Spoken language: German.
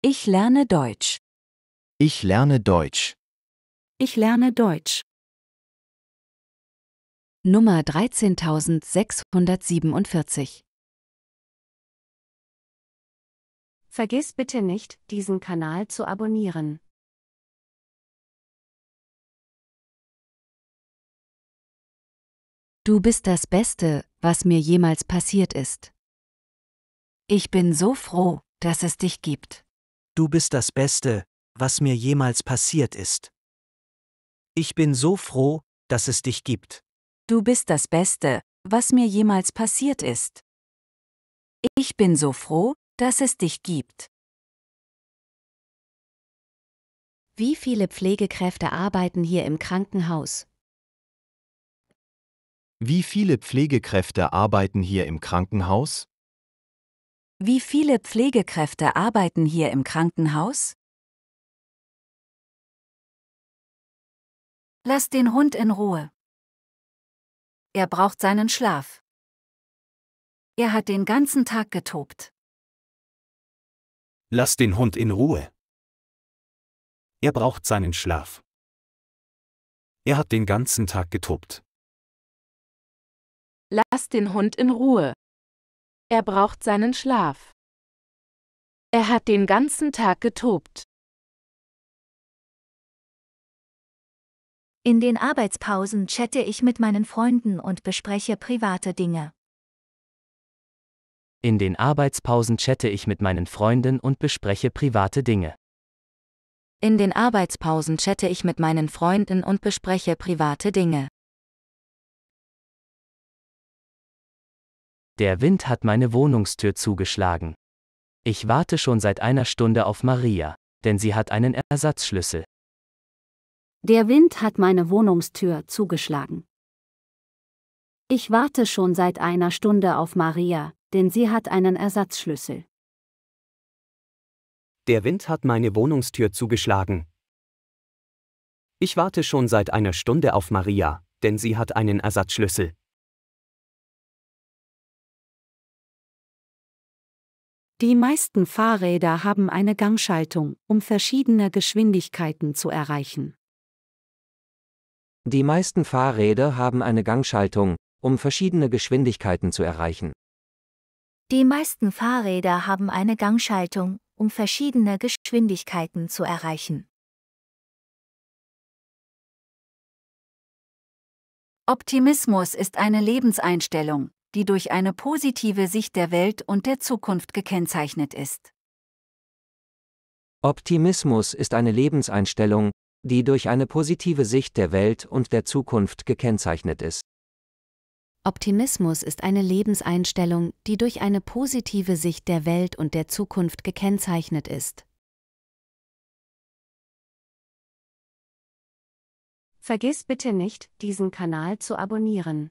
Ich lerne Deutsch. Ich lerne Deutsch. Ich lerne Deutsch. Nummer 13647 Vergiss bitte nicht, diesen Kanal zu abonnieren. Du bist das Beste, was mir jemals passiert ist. Ich bin so froh, dass es dich gibt. Du bist das Beste, was mir jemals passiert ist. Ich bin so froh, dass es dich gibt. Du bist das Beste, was mir jemals passiert ist. Ich bin so froh, dass es dich gibt. Wie viele Pflegekräfte arbeiten hier im Krankenhaus? Wie viele Pflegekräfte arbeiten hier im Krankenhaus? Wie viele Pflegekräfte arbeiten hier im Krankenhaus? Lass den Hund in Ruhe. Er braucht seinen Schlaf. Er hat den ganzen Tag getobt. Lass den Hund in Ruhe. Er braucht seinen Schlaf. Er hat den ganzen Tag getobt. Lass den Hund in Ruhe. Er braucht seinen Schlaf. Er hat den ganzen Tag getobt. In den Arbeitspausen chatte ich mit meinen Freunden und bespreche private Dinge. In den Arbeitspausen chatte ich mit meinen Freunden und bespreche private Dinge. In den Arbeitspausen chatte ich mit meinen Freunden und bespreche private Dinge. Der Wind hat meine Wohnungstür zugeschlagen. Ich warte schon seit einer Stunde auf Maria, denn sie hat einen Ersatzschlüssel. Der Wind hat meine Wohnungstür zugeschlagen. Ich warte schon seit einer Stunde auf Maria, denn sie hat einen Ersatzschlüssel. Der Wind hat meine Wohnungstür zugeschlagen. Ich warte schon seit einer Stunde auf Maria, denn sie hat einen Ersatzschlüssel. Die meisten Fahrräder haben eine Gangschaltung, um verschiedene Geschwindigkeiten zu erreichen. Die meisten Fahrräder haben eine Gangschaltung, um verschiedene Geschwindigkeiten zu erreichen. Die meisten Fahrräder haben eine Gangschaltung, um verschiedene Geschwindigkeiten zu erreichen. Optimismus ist eine Lebenseinstellung, die durch eine positive Sicht der Welt und der Zukunft gekennzeichnet ist. Optimismus ist eine Lebenseinstellung, die durch eine positive Sicht der Welt und der Zukunft gekennzeichnet ist. Optimismus ist eine Lebenseinstellung, die durch eine positive Sicht der Welt und der Zukunft gekennzeichnet ist. Vergiss bitte nicht, diesen Kanal zu abonnieren.